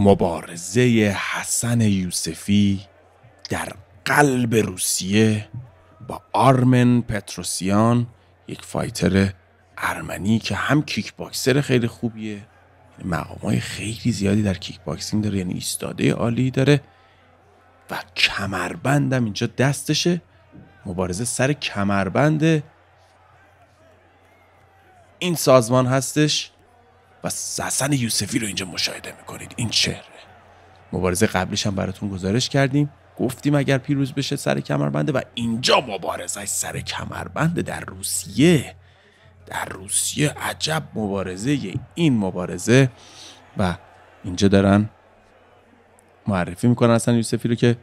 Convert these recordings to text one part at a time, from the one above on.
مبارزه حسن یوسفی در قلب روسیه با آرمن پتروسیان یک فایتر ارمنی که هم کیک باکسر خیلی خوبیه مقام های خیلی زیادی در کیک باکسینگ داره یعنی ایستاده عالی داره و کمربندم اینجا دستشه مبارزه سر کمربنده این سازمان هستش و حسن یوسفی رو اینجا مشاهده میکنید این چهره مبارزه قبلش هم براتون گزارش کردیم گفتیم اگر پیروز بشه سر کمربنده و اینجا مبارزه سر کمربنده در روسیه در روسیه عجب مبارزه این مبارزه و اینجا دارن معرفی میکنن حسن یوسفی رو که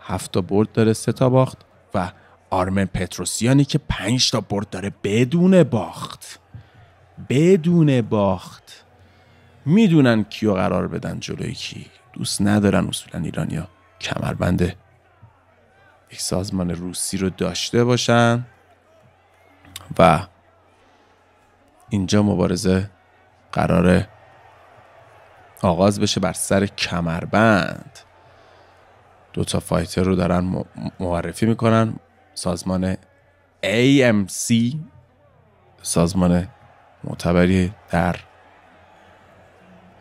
هفت تا برد داره سه تا باخت و آرمن پتروسیانی که پنج تا برد داره بدون باخت بدون باخت میدونن کیو قرار بدن جلوی کی دوست ندارن اصولا ایرانیا کمربند یک سازمان روسی رو داشته باشن و اینجا مبارزه قراره آغاز بشه بر سر کمربند دو تا فایتر رو دارن معرفی میکنن سازمان AMC سازمان معتبری در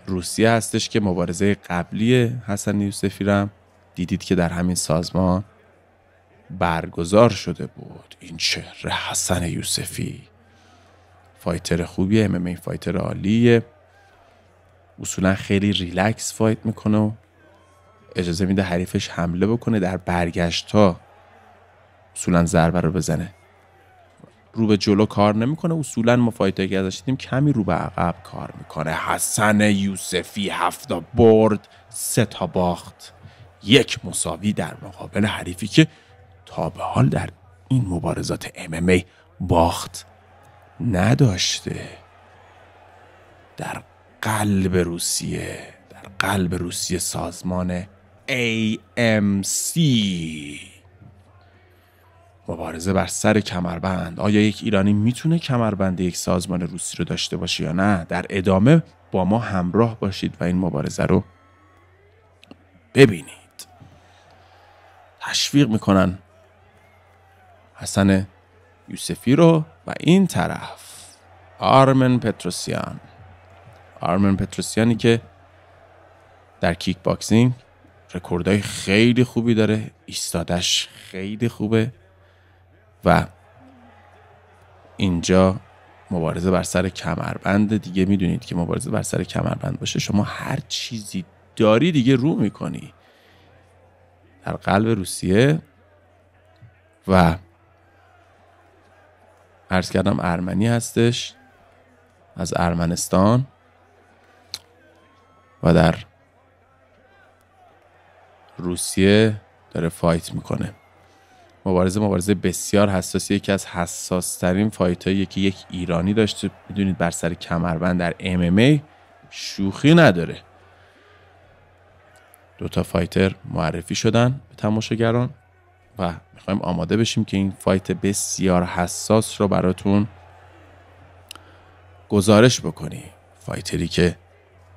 روسیه هستش که مبارزه قبلی حسن یوسفی رم دیدید که در همین سازمان برگزار شده بود این چهره حسن یوسفی فایتر خوبیه ام این فایتر عالیه اصولا خیلی ریلکس فایت میکنه و اجازه میده حریفش حمله بکنه در برگشت ها اصولا ضربه رو بزنه رو به جلو کار نمیکنه اصولا ما فایتایی که ازش دیدیم کمی رو به عقب کار میکنه حسن یوسفی هفتا برد سه تا باخت یک مساوی در مقابل حریفی که تا به حال در این مبارزات MMA باخت نداشته در قلب روسیه در قلب روسیه سازمان سی مبارزه بر سر کمربند آیا یک ایرانی میتونه کمربند یک سازمان روسی رو داشته باشه یا نه در ادامه با ما همراه باشید و این مبارزه رو ببینید تشویق میکنن حسن یوسفی رو و این طرف آرمن پتروسیان آرمن پتروسیانی که در کیک باکسینگ رکوردهای خیلی خوبی داره ایستادش خیلی خوبه و اینجا مبارزه بر سر کمربند دیگه میدونید که مبارزه بر سر کمربند باشه شما هر چیزی داری دیگه رو میکنی در قلب روسیه و عرض کردم ارمنی هستش از ارمنستان و در روسیه داره فایت میکنه مبارزه مبارزه بسیار حساسی یکی از حساس ترین فایت هایی که یک ایرانی داشته میدونید بر سر کمربند در ام شوخی نداره دوتا فایتر معرفی شدن به تماشاگران و میخوایم آماده بشیم که این فایت بسیار حساس رو براتون گزارش بکنی فایتری که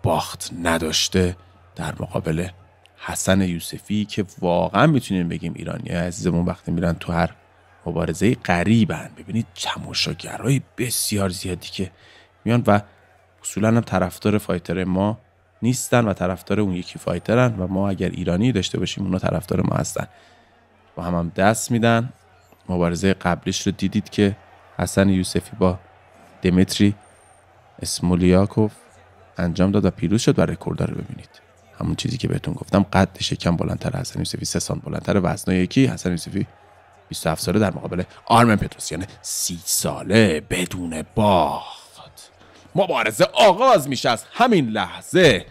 باخت نداشته در مقابل حسن یوسفی که واقعا میتونیم بگیم ایرانی عزیزمون وقتی میرن تو هر مبارزه قریبن ببینید تماشاگرای بسیار زیادی که میان و اصولا هم طرفدار فایتر ما نیستن و طرفدار اون یکی فایترن و ما اگر ایرانی داشته باشیم اونا طرفدار ما هستن با هم دست میدن مبارزه قبلش رو دیدید که حسن یوسفی با دمیتری اسمولیاکوف انجام داد و پیروز شد و رکورد رو ببینید همون چیزی که بهتون گفتم قدش کم بلندتر حسن یوسفی 3 سانت بلندتر وزن یکی حسن یوسفی 27 ساله در مقابل آرمن پتروسیان یعنی 30 ساله بدون باخت مبارزه آغاز میشه از همین لحظه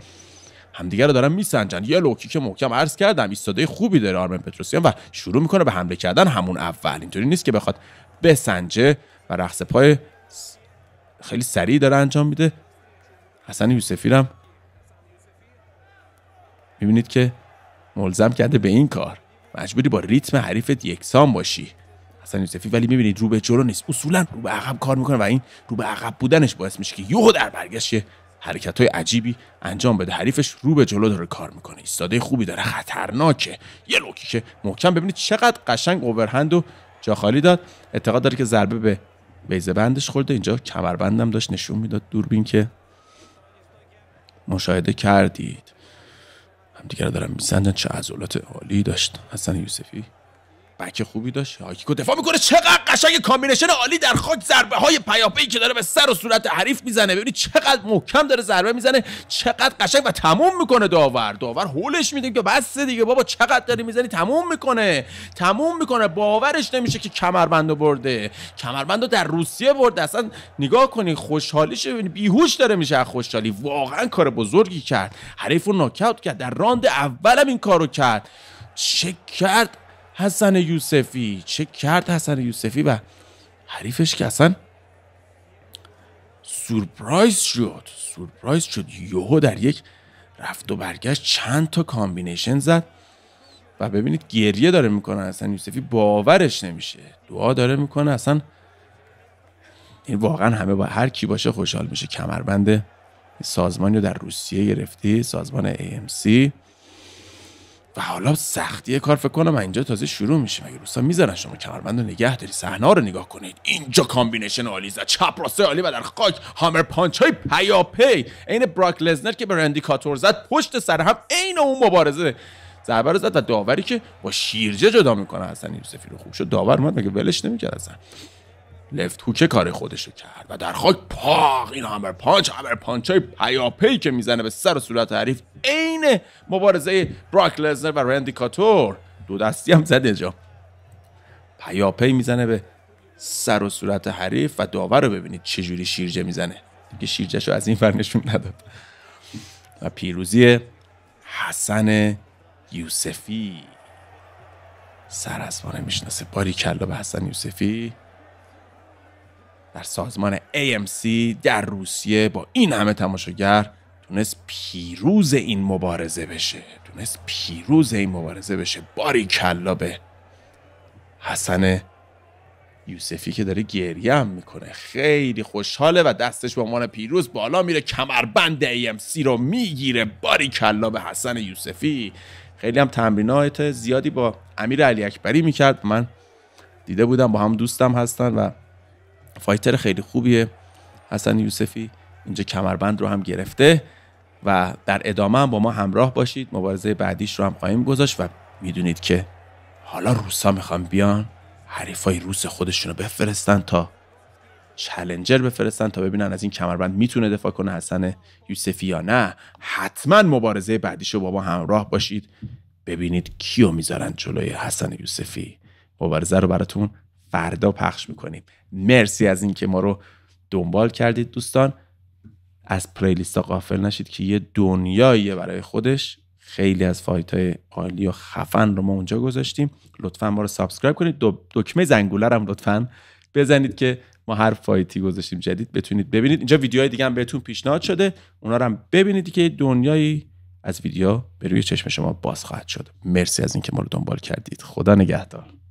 همدیگه رو دارن میسنجن یه لوکی که محکم عرض کردم ایستاده خوبی داره آرمن پتروسیان و شروع میکنه به حمله کردن همون اول اینطوری نیست که بخواد بسنجه و رقص پای خیلی سریع داره انجام میده حسن یوسفی هم میبینید که ملزم کرده به این کار مجبوری با ریتم حریفت یکسان باشی حسن یوسفی ولی میبینید رو به جلو نیست اصولا رو به عقب کار میکنه و این رو به عقب بودنش باعث میشه که یهو در برگشت حرکت های عجیبی انجام بده حریفش رو به جلو داره کار میکنه ایستاده خوبی داره خطرناکه یه لوکی که محکم ببینید چقدر قشنگ اوورهند و جا خالی داد اعتقاد داره که ضربه به بیزه بندش خورده اینجا کمربندم داشت نشون میداد دوربین که مشاهده کردید همدیگر دارم میسنجن چه عضلات عالی داشت حسن یوسفی بک خوبی داشت هاکیکو دفاع میکنه چقدر قشنگ کامبینیشن عالی در خاک ضربه های پیاپی که داره به سر و صورت حریف میزنه ببینید چقدر محکم داره ضربه میزنه چقدر قشنگ و تموم میکنه داور داور هولش میده که بس دیگه بابا چقدر داری میزنی تموم میکنه تموم میکنه باورش نمیشه که کمربندو برده کمربندو در روسیه برده اصلا نگاه کنی خوشحالیش ببینید بیهوش داره میشه خوشحالی واقعا کار بزرگی کرد حریف رو کرد در راند اولم این کارو کرد چه کرد حسن یوسفی چه کرد حسن یوسفی و بله. حریفش که اصلا سورپرایز شد سورپرایز شد یوهو در یک رفت و برگشت چند تا کامبینیشن زد و ببینید گریه داره میکنه حسن یوسفی باورش نمیشه دعا داره میکنه اصلا این واقعا همه با هر کی باشه خوشحال میشه کمربند سازمانی رو در روسیه گرفتی سازمان AMC و حالا سختی کار فکر کنم اینجا تازه شروع میشه مگه روستا میذارن شما کمربند رو نگه داری صحنه رو نگاه کنید اینجا کامبینیشن عالی زد چپ راست عالی و در خاک هامر پانچ های پیاپی عین براک لزنر که به رندی کاتور زد پشت سر هم عین اون مبارزه ضربه رو زد و داوری که با شیرجه جدا میکنه حسن یوسفی رو خوب شد داور اومد مگه ولش نمیکرد اصلا لفت هوچه کار خودشو کرد و در خاک پاق این هامر پانچ هامر پانچ های پیاپی که میزنه به سر و صورت حریف عین مبارزه براک لزنر و رندی کاتور دو دستی هم زده جا پیاپی میزنه به سر و صورت حریف و داور رو ببینید چجوری شیرجه میزنه دیگه شیرجهشو از این فرنشون نداد و پیروزی حسن یوسفی سر از میشناسه باری کلا به حسن یوسفی در سازمان AMC در روسیه با این همه تماشاگر تونست پیروز این مبارزه بشه تونست پیروز این مبارزه بشه باری کلا به حسن یوسفی که داره گریه میکنه خیلی خوشحاله و دستش به عنوان پیروز بالا میره کمربند AMC رو میگیره باری کلا به حسن یوسفی خیلی هم تمرینات زیادی با امیر علی اکبری میکرد من دیده بودم با هم دوستم هستن و فایتر خیلی خوبیه حسن یوسفی اینجا کمربند رو هم گرفته و در ادامه هم با ما همراه باشید مبارزه بعدیش رو هم خواهیم گذاشت و میدونید که حالا روسا میخوان بیان حریفای روس خودشون رو بفرستن تا چلنجر بفرستن تا ببینن از این کمربند میتونه دفاع کنه حسن یوسفی یا نه حتما مبارزه بعدیش رو با ما همراه باشید ببینید کیو میذارن جلوی حسن یوسفی مبارزه رو براتون فردا پخش میکنیم مرسی از اینکه ما رو دنبال کردید دوستان از پلیلیست ها قافل نشید که یه دنیاییه برای خودش خیلی از فایت های عالی و خفن رو ما اونجا گذاشتیم لطفا ما رو سابسکرایب کنید دکمه زنگوله هم لطفا بزنید که ما هر فایتی گذاشتیم جدید بتونید ببینید اینجا ویدیوهای دیگه هم بهتون پیشنهاد شده اونا رو هم ببینید که دنیایی از ویدیو به روی چشم شما باز خواهد شد مرسی از اینکه ما رو دنبال کردید خدا نگهدار